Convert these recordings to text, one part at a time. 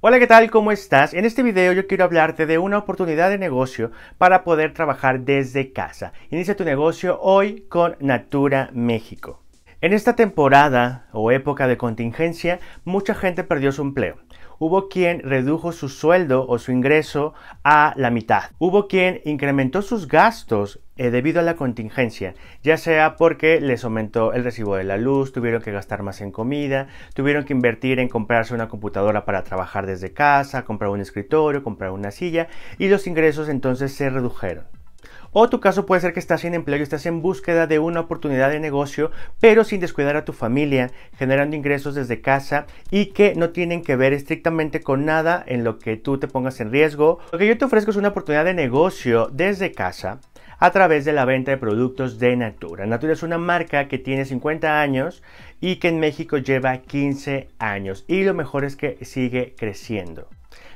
Hola, ¿qué tal? ¿Cómo estás? En este video yo quiero hablarte de una oportunidad de negocio para poder trabajar desde casa. Inicia tu negocio hoy con Natura México. En esta temporada o época de contingencia, mucha gente perdió su empleo. Hubo quien redujo su sueldo o su ingreso a la mitad. Hubo quien incrementó sus gastos eh, debido a la contingencia, ya sea porque les aumentó el recibo de la luz, tuvieron que gastar más en comida, tuvieron que invertir en comprarse una computadora para trabajar desde casa, comprar un escritorio, comprar una silla y los ingresos entonces se redujeron. O tu caso puede ser que estás sin empleo y estás en búsqueda de una oportunidad de negocio, pero sin descuidar a tu familia, generando ingresos desde casa y que no tienen que ver estrictamente con nada en lo que tú te pongas en riesgo. Lo que yo te ofrezco es una oportunidad de negocio desde casa a través de la venta de productos de Natura. Natura es una marca que tiene 50 años y que en México lleva 15 años y lo mejor es que sigue creciendo.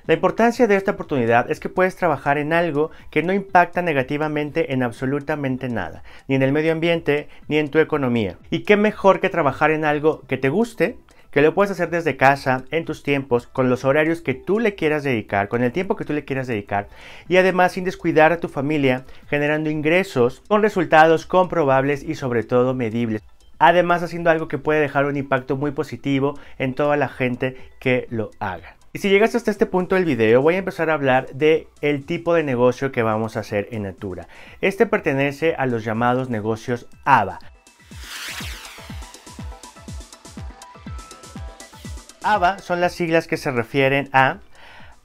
La importancia de esta oportunidad es que puedes trabajar en algo que no impacta negativamente en absolutamente nada, ni en el medio ambiente, ni en tu economía. Y qué mejor que trabajar en algo que te guste, que lo puedes hacer desde casa, en tus tiempos, con los horarios que tú le quieras dedicar, con el tiempo que tú le quieras dedicar, y además sin descuidar a tu familia, generando ingresos con resultados comprobables y sobre todo medibles además haciendo algo que puede dejar un impacto muy positivo en toda la gente que lo haga. Y si llegas hasta este punto del video voy a empezar a hablar de el tipo de negocio que vamos a hacer en Natura. Este pertenece a los llamados negocios ABA. ABA son las siglas que se refieren a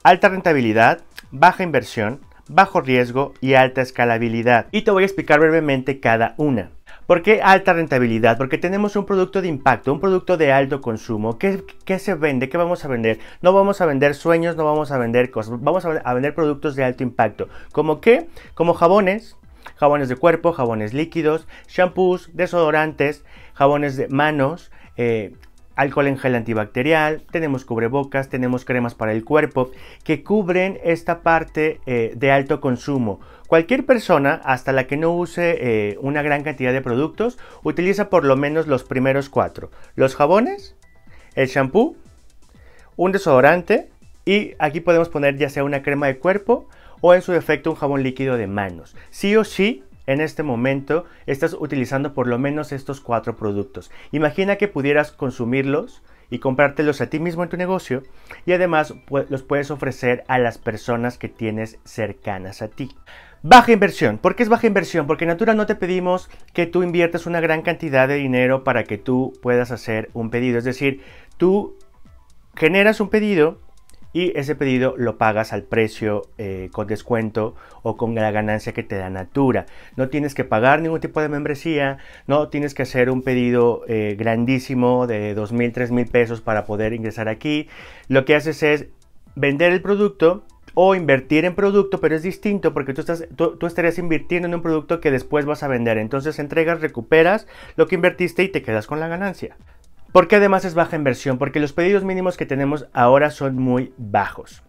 alta rentabilidad, baja inversión, bajo riesgo y alta escalabilidad. Y te voy a explicar brevemente cada una. ¿Por qué alta rentabilidad? Porque tenemos un producto de impacto, un producto de alto consumo. ¿Qué, se vende? ¿Qué vamos a vender? No vamos a vender sueños, no vamos a vender cosas, vamos a, vender productos de alto impacto. ¿Cómo qué? Como jabones, jabones de cuerpo, jabones líquidos, shampoos, desodorantes, jabones de manos, eh, alcohol en gel antibacterial, tenemos cubrebocas, tenemos cremas para el cuerpo que cubren esta parte eh, de alto consumo. Cualquier persona, hasta la que no use eh, una gran cantidad de productos, utiliza por lo menos los primeros cuatro. Los jabones, el shampoo, un desodorante y aquí podemos poner ya sea una crema de cuerpo o en su defecto un jabón líquido de manos. Sí o sí en este momento estás utilizando por lo menos estos cuatro productos. Imagina que pudieras consumirlos y comprártelos a ti mismo en tu negocio y además los puedes ofrecer a las personas que tienes cercanas a ti. Baja inversión. ¿Por qué es baja inversión? Porque en Natura no te pedimos que tú inviertas una gran cantidad de dinero para que tú puedas hacer un pedido. Es decir, tú generas un pedido, y ese pedido lo pagas al precio eh, con descuento o con la ganancia que te da Natura. No tienes que pagar ningún tipo de membresía, no tienes que hacer un pedido eh, grandísimo de 2.000, 3.000 pesos para poder ingresar aquí. Lo que haces es vender el producto o invertir en producto, pero es distinto porque tú, estás, tú, estarías invirtiendo en un producto que después vas a vender. Entonces entregas, recuperas lo que invertiste y te quedas con la ganancia. ¿Por qué además es baja inversión? Porque los pedidos mínimos que tenemos ahora son muy bajos.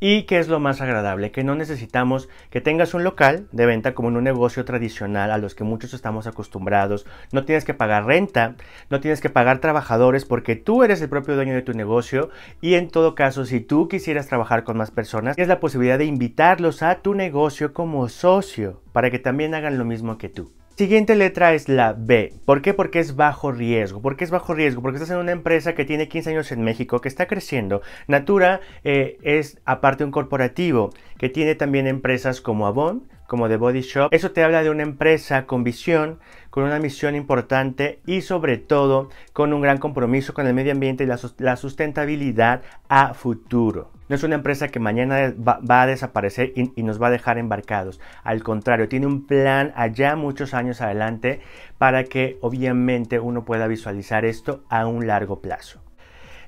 ¿Y qué es lo más agradable? Que no necesitamos que tengas un local de venta como en un negocio tradicional a los que muchos estamos acostumbrados. No tienes que pagar renta, no tienes que pagar trabajadores porque tú eres el propio dueño de tu negocio y en todo caso si tú quisieras trabajar con más personas, tienes la posibilidad de invitarlos a tu negocio como socio para que también hagan lo mismo que tú. Siguiente letra es la B. ¿Por qué? Porque es bajo riesgo. ¿Por qué es bajo riesgo? Porque estás en una empresa que tiene 15 años en México, que está creciendo. Natura eh, es aparte un corporativo que tiene también empresas como Avon, como The Body Shop. Eso te habla de una empresa con visión, con una misión importante y sobre todo con un gran compromiso con el medio ambiente y la sustentabilidad a futuro. No es una empresa que mañana va, a desaparecer y, nos va a dejar embarcados. Al contrario, tiene un plan allá muchos años adelante para que obviamente uno pueda visualizar esto a un largo plazo.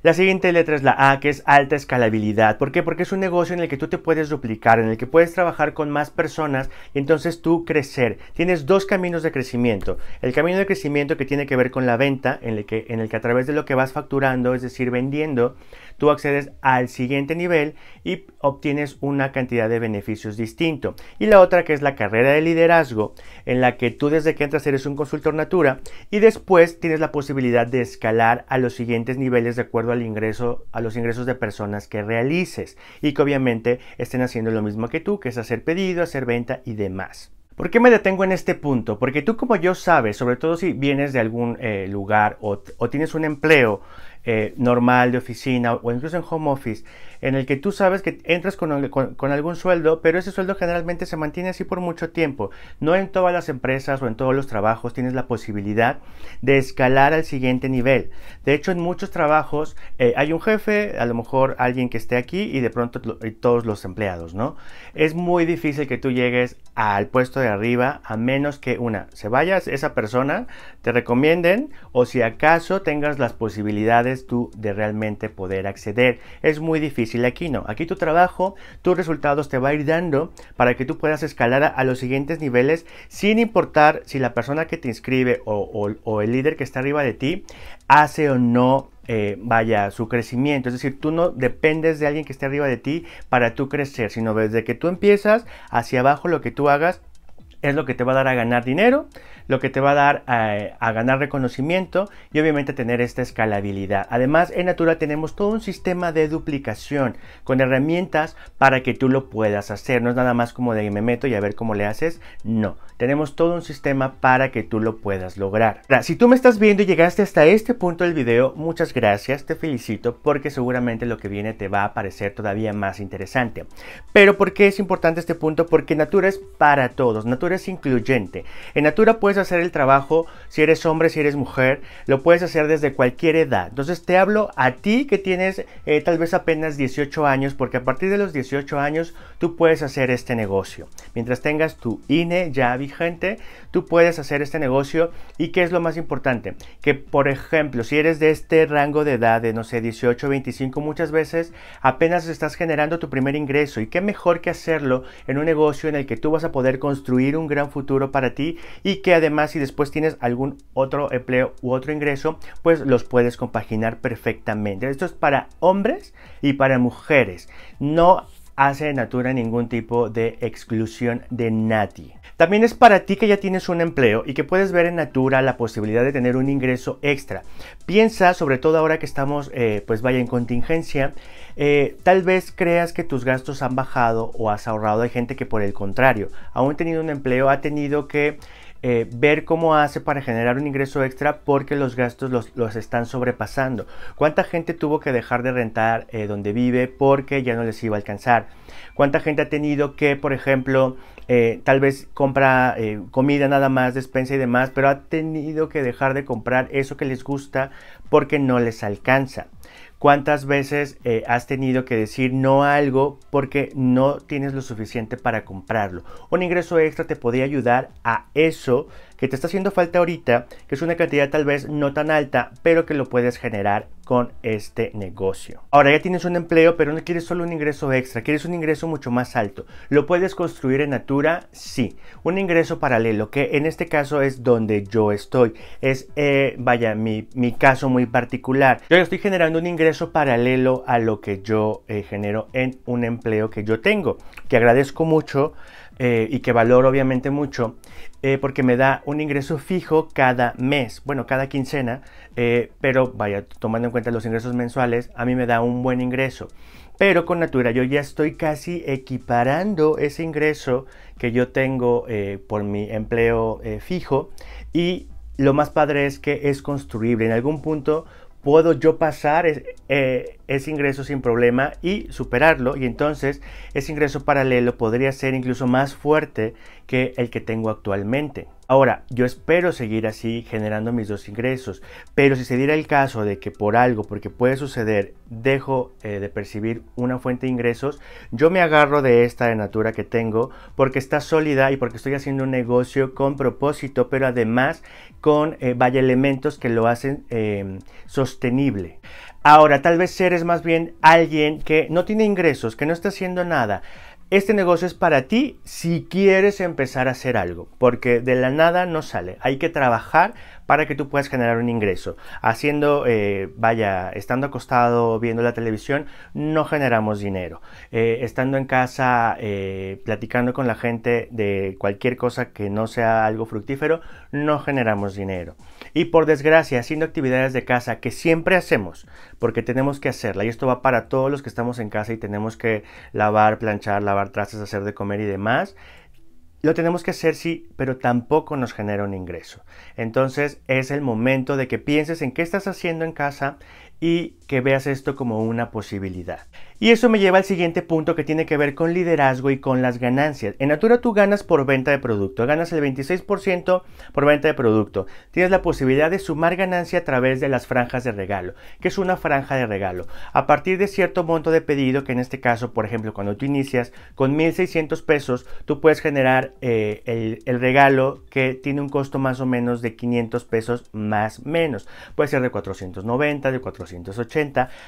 La siguiente letra es la A, que es alta escalabilidad. ¿Por qué? Porque es un negocio en el que tú te puedes duplicar, en el que puedes trabajar con más personas y entonces tú crecer. Tienes dos caminos de crecimiento. El camino de crecimiento que tiene que ver con la venta, en el que, a través de lo que vas facturando, es decir, vendiendo, tú accedes al siguiente nivel y obtienes una cantidad de beneficios distinto. Y la otra que es la carrera de liderazgo, en la que tú desde que entras eres un consultor natura y después tienes la posibilidad de escalar a los siguientes niveles de acuerdo al ingreso, a los ingresos de personas que realices y que obviamente estén haciendo lo mismo que tú, que es hacer pedido, hacer venta y demás. ¿Por qué me detengo en este punto? Porque tú como yo sabes, sobre todo si vienes de algún eh, lugar o tienes un empleo eh, normal de oficina o incluso en home office, en el que tú sabes que entras con, algún sueldo, pero ese sueldo generalmente se mantiene así por mucho tiempo. No en todas las empresas o en todos los trabajos tienes la posibilidad de escalar al siguiente nivel. De hecho, en muchos trabajos eh, hay un jefe, a lo mejor alguien que esté aquí y de pronto todos los empleados, ¿no? Es muy difícil que tú llegues al puesto de arriba a menos que una, se vayas esa persona, te recomienden o si acaso tengas las posibilidades tú de realmente poder acceder. Es muy difícil, aquí no. Aquí tu trabajo, tus resultados te va a ir dando para que tú puedas escalar a, los siguientes niveles sin importar si la persona que te inscribe o, el líder que está arriba de ti hace o no eh, vaya su crecimiento. Es decir, tú no dependes de alguien que esté arriba de ti para tú crecer, sino desde que tú empiezas hacia abajo lo que tú hagas es lo que te va a dar a ganar dinero, lo que te va a dar eh, a, ganar reconocimiento y obviamente tener esta escalabilidad. Además, en Natura tenemos todo un sistema de duplicación con herramientas para que tú lo puedas hacer. No es nada más como de me meto y a ver cómo le haces. No, tenemos todo un sistema para que tú lo puedas lograr. si tú me estás viendo y llegaste hasta este punto del video, muchas gracias, te felicito porque seguramente lo que viene te va a parecer todavía más interesante. Pero ¿por qué es importante este punto? Porque Natura es para todos. Natura es incluyente. En Natura puedes hacer el trabajo, si eres hombre, si eres mujer, lo puedes hacer desde cualquier edad. Entonces te hablo a ti que tienes eh, tal vez apenas 18 años, porque a partir de los 18 años tú puedes hacer este negocio. Mientras tengas tu INE ya vigente, tú puedes hacer este negocio. ¿Y qué es lo más importante? Que por ejemplo, si eres de este rango de edad de, no sé, 18, 25, muchas veces apenas estás generando tu primer ingreso. ¿Y qué mejor que hacerlo en un negocio en el que tú vas a poder construir un gran futuro para ti y que además si después tienes algún otro empleo u otro ingreso, pues los puedes compaginar perfectamente. Esto es para hombres y para mujeres. No hace Natura ningún tipo de exclusión de nadie. También es para ti que ya tienes un empleo y que puedes ver en Natura la posibilidad de tener un ingreso extra. Piensa, sobre todo ahora que estamos, eh, pues vaya, en contingencia, eh, tal vez creas que tus gastos han bajado o has ahorrado. Hay gente que por el contrario, aún teniendo un empleo, ha tenido que... Eh, ver cómo hace para generar un ingreso extra porque los gastos los, están sobrepasando. ¿Cuánta gente tuvo que dejar de rentar donde vive porque ya no les iba a alcanzar? ¿Cuánta gente ha tenido que, por ejemplo, eh, tal vez compra eh, comida nada más, despensa y demás, pero ha tenido que dejar de comprar eso que les gusta porque no les alcanza. ¿Cuántas veces eh, has tenido que decir no a algo porque no tienes lo suficiente para comprarlo? Un ingreso extra te podría ayudar a eso que te está haciendo falta ahorita, que es una cantidad tal vez no tan alta, pero que lo puedes generar con este negocio. Ahora ya tienes un empleo, pero no quieres solo un ingreso extra, quieres un ingreso mucho más alto. ¿Lo puedes construir en Natura? Sí. Un ingreso paralelo, que en este caso es donde yo estoy. Es, eh, vaya, mi, mi, caso muy particular. Yo estoy generando un ingreso paralelo a lo que yo eh, genero en un empleo que yo tengo, que agradezco mucho eh, y que valoro obviamente mucho eh, porque me da un ingreso fijo cada mes, bueno, cada quincena, eh, pero vaya, tomando en cuenta los ingresos mensuales, a mí me da un buen ingreso. Pero con Natura yo ya estoy casi equiparando ese ingreso que yo tengo por mi empleo fijo y lo más padre es que es construible. En algún punto puedo yo pasar eh, ese ingreso sin problema y superarlo y entonces ese ingreso paralelo podría ser incluso más fuerte que el que tengo actualmente. Ahora, yo espero seguir así generando mis dos ingresos, pero si se diera el caso de que por algo, porque puede suceder, dejo eh, de percibir una fuente de ingresos, yo me agarro de esta de natura que tengo porque está sólida y porque estoy haciendo un negocio con propósito, pero además con eh, vaya elementos que lo hacen em, sostenible. Ahora, tal vez eres más bien alguien que no tiene ingresos, que no está haciendo nada, este negocio es para ti si quieres empezar a hacer algo, porque de la nada no sale. Hay que trabajar para que tú puedas generar un ingreso. Haciendo, eh, vaya, estando acostado viendo la televisión, no generamos dinero. Eh, estando en casa, eh, platicando con la gente de cualquier cosa que no sea algo fructífero, no generamos dinero. Y por desgracia, haciendo actividades de casa que siempre hacemos, porque tenemos que hacerla, y esto va para todos los que estamos en casa y tenemos que lavar, planchar, lavar trazas hacer de comer y demás, lo tenemos que hacer sí, pero tampoco nos genera un ingreso. Entonces es el momento de que pienses en qué estás haciendo en casa y que veas esto como una posibilidad. Y eso me lleva al siguiente punto que tiene que ver con liderazgo y con las ganancias. En Natura tú ganas por venta de producto, ganas el 26% por venta de producto. Tienes la posibilidad de sumar ganancia a través de las franjas de regalo, que es una franja de regalo. A partir de cierto monto de pedido, que en este caso, por ejemplo, cuando tú inicias con 1.600 pesos, tú puedes generar eh, el, el regalo que tiene un costo más o menos de 500 pesos más menos. Puede ser de 490, de 400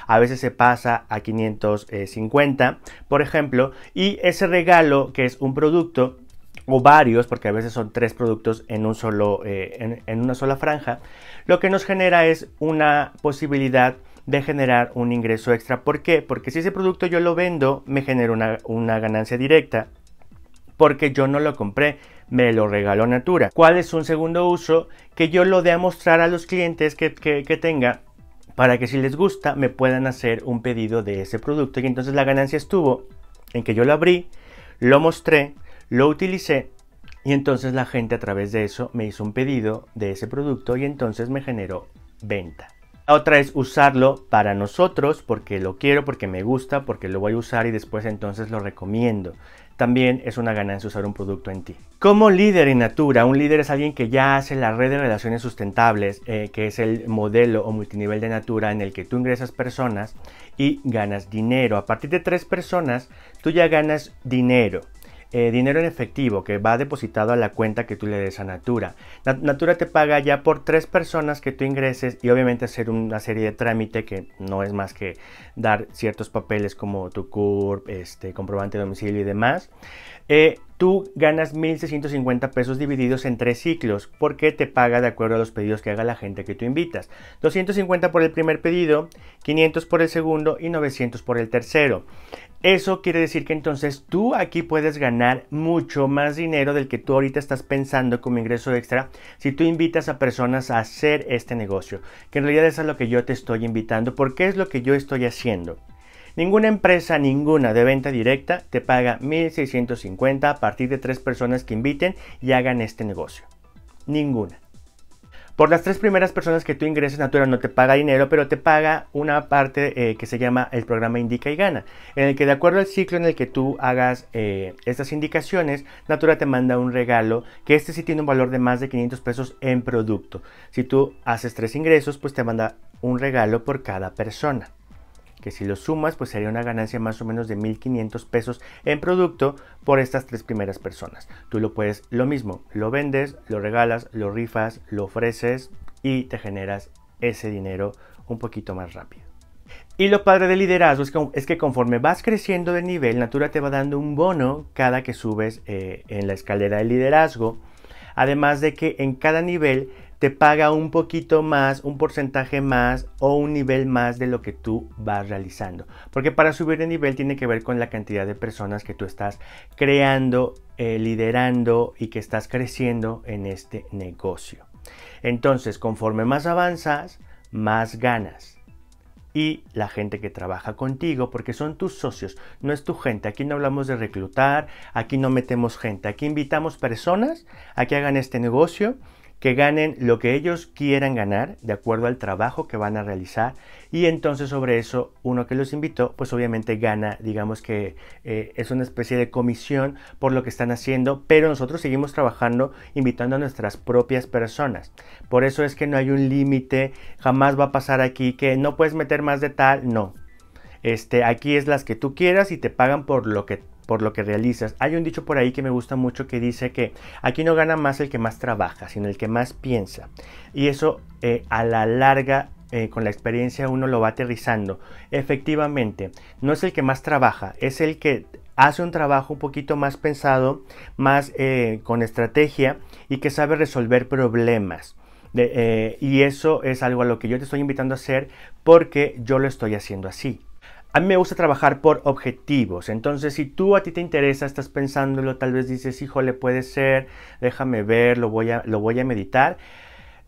a veces se pasa a 550, por ejemplo, y ese regalo que es un producto o varios, porque a veces son tres productos en, un solo, eh, en, una sola franja, lo que nos genera es una posibilidad de generar un ingreso extra. ¿Por qué? Porque si ese producto yo lo vendo, me genera una, ganancia directa, porque yo no lo compré, me lo regaló Natura. ¿Cuál es un segundo uso? Que yo lo dé a mostrar a los clientes que tenga para que si les gusta me puedan hacer un pedido de ese producto. Y entonces la ganancia estuvo en que yo lo abrí, lo mostré, lo utilicé y entonces la gente a través de eso me hizo un pedido de ese producto y entonces me generó venta otra es usarlo para nosotros porque lo quiero, porque me gusta, porque lo voy a usar y después entonces lo recomiendo. También es una ganancia usar un producto en ti. Como líder en Natura, un líder es alguien que ya hace la red de relaciones sustentables, eh, que es el modelo o multinivel de Natura en el que tú ingresas personas y ganas dinero. A partir de tres personas, tú ya ganas dinero. Eh, dinero en efectivo que va depositado a la cuenta que tú le des a Natura. Natura te paga ya por tres personas que tú ingreses y obviamente hacer una serie de trámite que no es más que dar ciertos papeles como tu CURP, este, comprobante de domicilio y demás. Eh, tú ganas 1.650 pesos divididos en tres ciclos, porque te paga de acuerdo a los pedidos que haga la gente que tú invitas. 250 por el primer pedido, 500 por el segundo y 900 por el tercero. Eso quiere decir que entonces tú aquí puedes ganar mucho más dinero del que tú ahorita estás pensando como ingreso extra si tú invitas a personas a hacer este negocio. Que en realidad es a lo que yo te estoy invitando porque es lo que yo estoy haciendo. Ninguna empresa, ninguna de venta directa te paga 1.650 a partir de tres personas que inviten y hagan este negocio. Ninguna. Por las tres primeras personas que tú ingreses, Natura no te paga dinero, pero te paga una parte eh, que se llama el programa Indica y Gana, en el que de acuerdo al ciclo en el que tú hagas eh, estas indicaciones, Natura te manda un regalo que este sí tiene un valor de más de 500 pesos en producto. Si tú haces tres ingresos, pues te manda un regalo por cada persona que si lo sumas pues sería una ganancia más o menos de 1.500 pesos en producto por estas tres primeras personas. Tú lo puedes lo mismo, lo vendes, lo regalas, lo rifas, lo ofreces y te generas ese dinero un poquito más rápido. Y lo padre del liderazgo es que, conforme vas creciendo de nivel, Natura te va dando un bono cada que subes eh, en la escalera de liderazgo. Además de que en cada nivel te paga un poquito más, un porcentaje más o un nivel más de lo que tú vas realizando. Porque para subir de nivel tiene que ver con la cantidad de personas que tú estás creando, eh, liderando y que estás creciendo en este negocio. Entonces, conforme más avanzas, más ganas y la gente que trabaja contigo, porque son tus socios, no es tu gente. Aquí no hablamos de reclutar, aquí no metemos gente, aquí invitamos personas a que hagan este negocio que ganen lo que ellos quieran ganar de acuerdo al trabajo que van a realizar y entonces sobre eso uno que los invitó pues obviamente gana digamos que eh, es una especie de comisión por lo que están haciendo pero nosotros seguimos trabajando invitando a nuestras propias personas por eso es que no hay un límite jamás va a pasar aquí que no puedes meter más de tal no este, aquí es las que tú quieras y te pagan por lo que por lo que realizas. Hay un dicho por ahí que me gusta mucho que dice que aquí no gana más el que más trabaja, sino el que más piensa. Y eso eh, a la larga eh, con la experiencia uno lo va aterrizando. Efectivamente, no es el que más trabaja, es el que hace un trabajo un poquito más pensado, más eh, con estrategia y que sabe resolver problemas. y eso es algo a lo que yo te estoy invitando a hacer porque yo lo estoy haciendo así. A mí me gusta trabajar por objetivos, entonces si tú a ti te interesa, estás pensándolo, tal vez dices, híjole, puede ser, déjame ver, lo voy a, lo voy a meditar.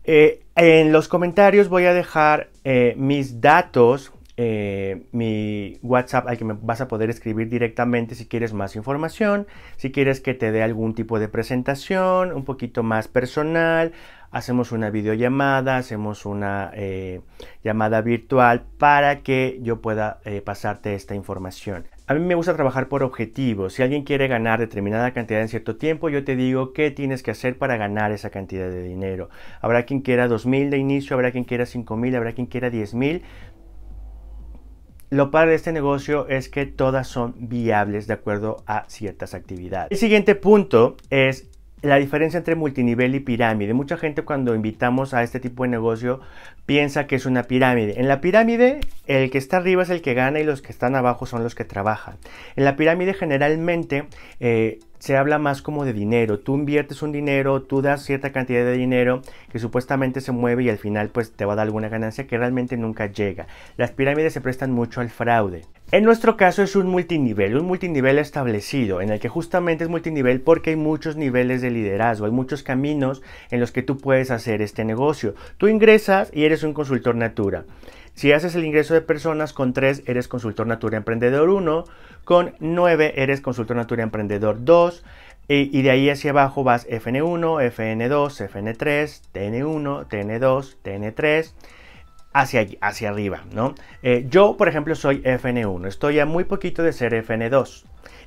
Eh, en los comentarios voy a dejar eh, mis datos, eh, mi WhatsApp al que me vas a poder escribir directamente si quieres más información, si quieres que te dé algún tipo de presentación, un poquito más personal, hacemos una videollamada, hacemos una eh, llamada virtual para que yo pueda eh, pasarte esta información. A mí me gusta trabajar por objetivos. Si alguien quiere ganar determinada cantidad en cierto tiempo, yo te digo qué tienes que hacer para ganar esa cantidad de dinero. Habrá quien quiera 2.000 de inicio, habrá quien quiera 5.000, habrá quien quiera 10.000. Lo padre de este negocio es que todas son viables de acuerdo a ciertas actividades. El siguiente punto es la diferencia entre multinivel y pirámide. Mucha gente cuando invitamos a este tipo de negocio piensa que es una pirámide. En la pirámide el que está arriba es el que gana y los que están abajo son los que trabajan. En la pirámide generalmente eh, se habla más como de dinero. Tú inviertes un dinero, tú das cierta cantidad de dinero que supuestamente se mueve y al final pues te va a dar alguna ganancia que realmente nunca llega. Las pirámides se prestan mucho al fraude. En nuestro caso es un multinivel, un multinivel establecido, en el que justamente es multinivel porque hay muchos niveles de liderazgo, hay muchos caminos en los que tú puedes hacer este negocio. Tú ingresas y eres un consultor natura. Si haces el ingreso de personas, con 3 eres consultor natura emprendedor 1, con 9 eres consultor natura emprendedor 2, y, de ahí hacia abajo vas FN1, FN2, FN3, TN1, TN2, TN3 hacia, arriba, ¿no? Eh, yo, por ejemplo, soy FN1, estoy a muy poquito de ser FN2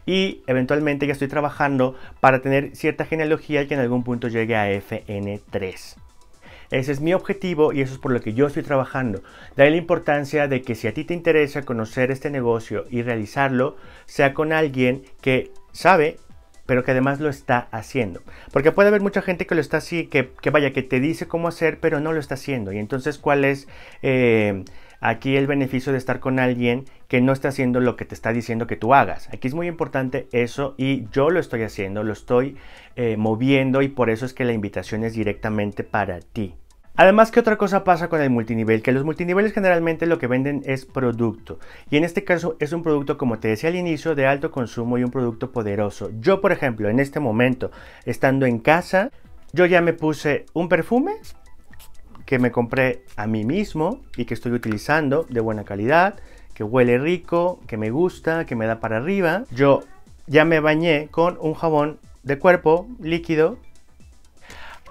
y eventualmente ya estoy trabajando para tener cierta genealogía que en algún punto llegue a FN3. Ese es mi objetivo y eso es por lo que yo estoy trabajando. Da la importancia de que si a ti te interesa conocer este negocio y realizarlo, sea con alguien que sabe pero que además lo está haciendo. Porque puede haber mucha gente que lo está así, que, vaya, que te dice cómo hacer, pero no lo está haciendo. Y entonces, ¿cuál es eh, aquí el beneficio de estar con alguien que no está haciendo lo que te está diciendo que tú hagas? Aquí es muy importante eso y yo lo estoy haciendo, lo estoy eh, moviendo y por eso es que la invitación es directamente para ti. Además, que otra cosa pasa con el multinivel? Que los multiniveles generalmente lo que venden es producto. Y en este caso es un producto, como te decía al inicio, de alto consumo y un producto poderoso. Yo, por ejemplo, en este momento, estando en casa, yo ya me puse un perfume que me compré a mí mismo y que estoy utilizando de buena calidad, que huele rico, que me gusta, que me da para arriba. Yo ya me bañé con un jabón de cuerpo líquido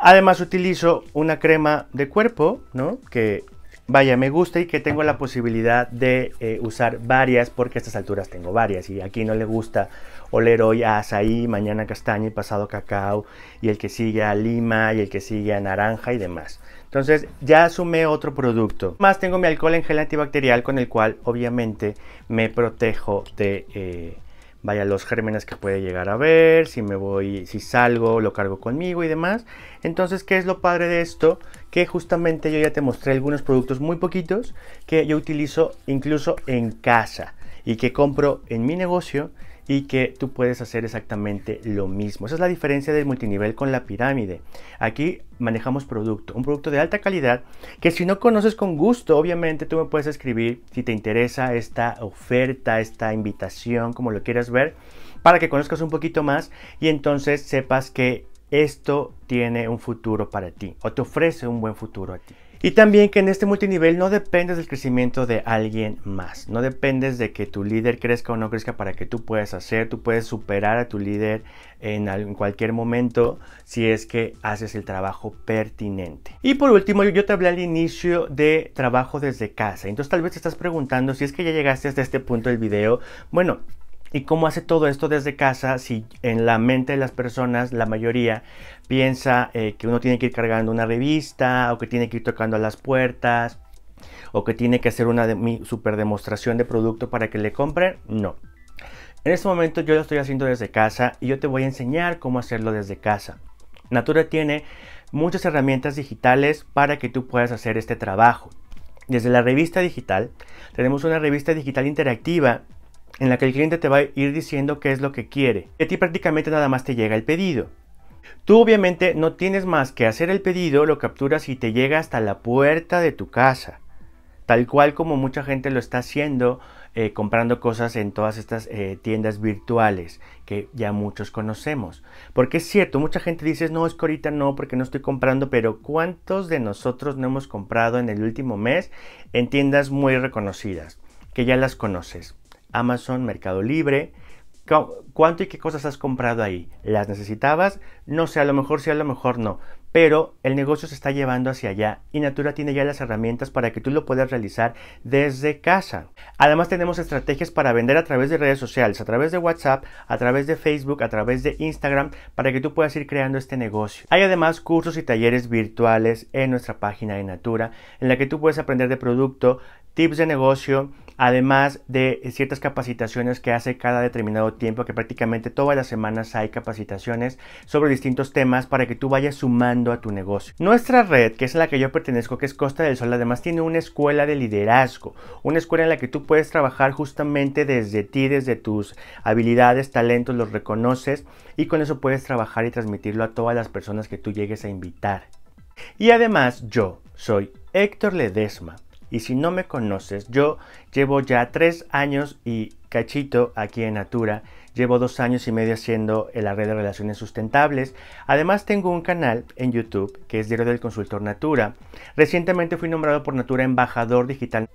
Además utilizo una crema de cuerpo, ¿no? Que vaya, me gusta y que tengo la posibilidad de eh, usar varias, porque a estas alturas tengo varias y aquí no le gusta oler hoy a azaí, mañana castaña y pasado cacao, y el que sigue a lima, y el que sigue a naranja y demás. Entonces ya asumé otro producto. Más tengo mi alcohol en gel antibacterial con el cual obviamente me protejo de... Eh, vaya los gérmenes que puede llegar a ver, si me voy, si salgo, lo cargo conmigo y demás. Entonces, ¿qué es lo padre de esto? Que justamente yo ya te mostré algunos productos muy poquitos que yo utilizo incluso en casa y que compro en mi negocio y que tú puedes hacer exactamente lo mismo. Esa es la diferencia del multinivel con la pirámide. Aquí manejamos producto, un producto de alta calidad que si no conoces con gusto, obviamente tú me puedes escribir si te interesa esta oferta, esta invitación, como lo quieras ver, para que conozcas un poquito más y entonces sepas que esto tiene un futuro para ti o te ofrece un buen futuro a ti. Y también que en este multinivel no dependes del crecimiento de alguien más, no dependes de que tu líder crezca o no crezca para que tú puedas hacer, tú puedes superar a tu líder en, cualquier momento si es que haces el trabajo pertinente. Y por último, yo te hablé al inicio de trabajo desde casa, entonces tal vez te estás preguntando si es que ya llegaste hasta este punto del video, bueno, ¿Y cómo hace todo esto desde casa si en la mente de las personas, la mayoría, piensa eh, que uno tiene que ir cargando una revista o que tiene que ir tocando a las puertas o que tiene que hacer una super demostración de producto para que le compren? No. En este momento yo lo estoy haciendo desde casa y yo te voy a enseñar cómo hacerlo desde casa. Natura tiene muchas herramientas digitales para que tú puedas hacer este trabajo. Desde la revista digital, tenemos una revista digital interactiva en la que el cliente te va a ir diciendo qué es lo que quiere. Y a ti prácticamente nada más te llega el pedido. Tú obviamente no tienes más que hacer el pedido, lo capturas y te llega hasta la puerta de tu casa. Tal cual como mucha gente lo está haciendo eh, comprando cosas en todas estas eh, tiendas virtuales que ya muchos conocemos. Porque es cierto, mucha gente dice, no, es que ahorita no, porque no estoy comprando, pero ¿cuántos de nosotros no hemos comprado en el último mes en tiendas muy reconocidas, que ya las conoces? Amazon, Mercado Libre. ¿Cuánto y qué cosas has comprado ahí? ¿Las necesitabas? No sé, a lo mejor sí, a lo mejor no. Pero el negocio se está llevando hacia allá y Natura tiene ya las herramientas para que tú lo puedas realizar desde casa. Además tenemos estrategias para vender a través de redes sociales, a través de WhatsApp, a través de Facebook, a través de Instagram, para que tú puedas ir creando este negocio. Hay además cursos y talleres virtuales en nuestra página de Natura, en la que tú puedes aprender de producto, tips de negocio, además de ciertas capacitaciones que hace cada determinado tiempo, que prácticamente todas las semanas hay capacitaciones sobre distintos temas para que tú vayas sumando a tu negocio. Nuestra red, que es a la que yo pertenezco, que es Costa del Sol, además tiene una escuela de liderazgo, una escuela en la que tú puedes trabajar justamente desde ti, desde tus habilidades, talentos, los reconoces y con eso puedes trabajar y transmitirlo a todas las personas que tú llegues a invitar. Y además yo soy Héctor Ledesma y si no me conoces, yo llevo ya tres años y cachito aquí en Natura. Llevo dos años y medio haciendo en la red de relaciones sustentables. Además tengo un canal en YouTube que es Diario del Consultor Natura. Recientemente fui nombrado por Natura embajador digital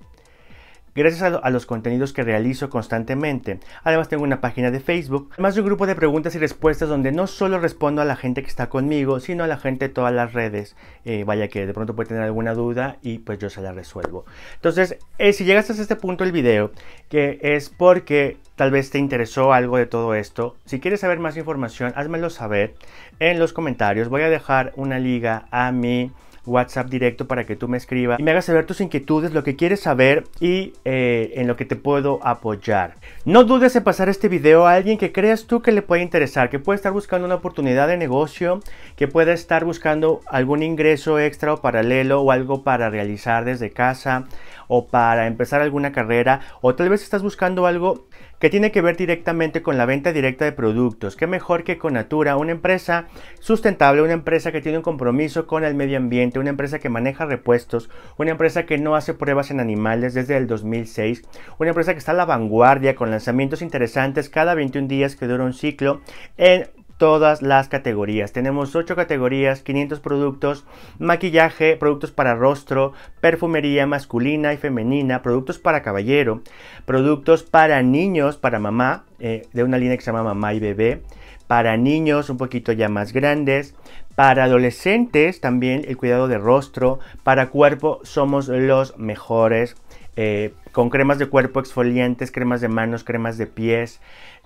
gracias a, los contenidos que realizo constantemente. Además tengo una página de Facebook, además de un grupo de preguntas y respuestas donde no solo respondo a la gente que está conmigo, sino a la gente de todas las redes. Eh, vaya que de pronto puede tener alguna duda y pues yo se la resuelvo. Entonces, eh, si llegas hasta este punto del video, que es porque tal vez te interesó algo de todo esto, si quieres saber más información, házmelo saber en los comentarios. Voy a dejar una liga a mi... WhatsApp directo para que tú me escribas y me hagas saber tus inquietudes, lo que quieres saber y eh, en lo que te puedo apoyar. No dudes en pasar este video a alguien que creas tú que le puede interesar, que puede estar buscando una oportunidad de negocio, que pueda estar buscando algún ingreso extra o paralelo o algo para realizar desde casa o para empezar alguna carrera o tal vez estás buscando algo que tiene que ver directamente con la venta directa de productos. Qué mejor que con Natura, una empresa sustentable, una empresa que tiene un compromiso con el medio ambiente, una empresa que maneja repuestos, una empresa que no hace pruebas en animales desde el 2006, una empresa que está a la vanguardia con lanzamientos interesantes cada 21 días que dura un ciclo en todas las categorías. Tenemos 8 categorías, 500 productos, maquillaje, productos para rostro, perfumería masculina y femenina, productos para caballero, productos para niños, para mamá, eh, de una línea que se llama mamá y bebé, para niños un poquito ya más grandes, para adolescentes también el cuidado de rostro, para cuerpo somos los mejores. Eh, con cremas de cuerpo exfoliantes, cremas de manos, cremas de pies,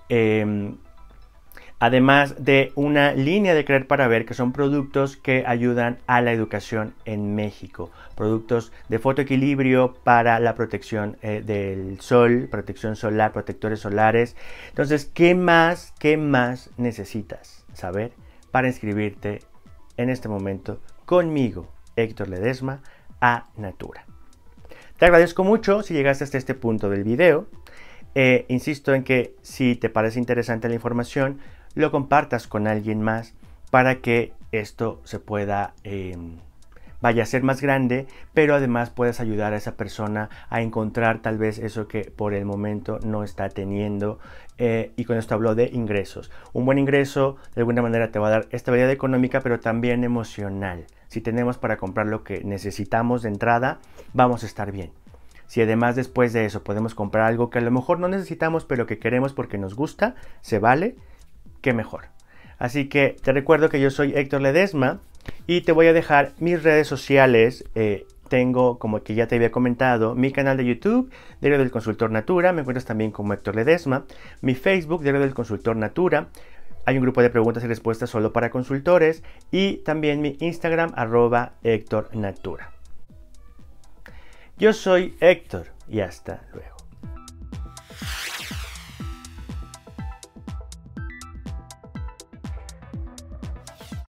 em, además de una línea de Creer para Ver, que son productos que ayudan a la educación en México, productos de fotoequilibrio para la protección eh, del sol, protección solar, protectores solares. Entonces, ¿qué más, qué más necesitas saber para inscribirte en este momento conmigo, Héctor Ledesma, a Natura? Te agradezco mucho si llegaste hasta este punto del video. Eh, insisto en que si te parece interesante la información, lo compartas con alguien más para que esto se pueda em, vaya a ser más grande, pero además puedes ayudar a esa persona a encontrar tal vez eso que por el momento no está teniendo. Eh, y con esto hablo de ingresos. Un buen ingreso de alguna manera te va a dar estabilidad económica, pero también emocional. Si tenemos para comprar lo que necesitamos de entrada, vamos a estar bien. Si además después de eso podemos comprar algo que a lo mejor no necesitamos, pero que queremos porque nos gusta, se vale qué mejor. Así que te recuerdo que yo soy Héctor Ledesma y te voy a dejar mis redes sociales. Eh, tengo, como que ya te había comentado, mi canal de YouTube, Diario del Consultor Natura, me encuentras también como Héctor Ledesma, mi Facebook, Diario del Consultor Natura, hay un grupo de preguntas y respuestas solo para consultores y también mi Instagram, arroba Héctor Natura. Yo soy Héctor y hasta luego.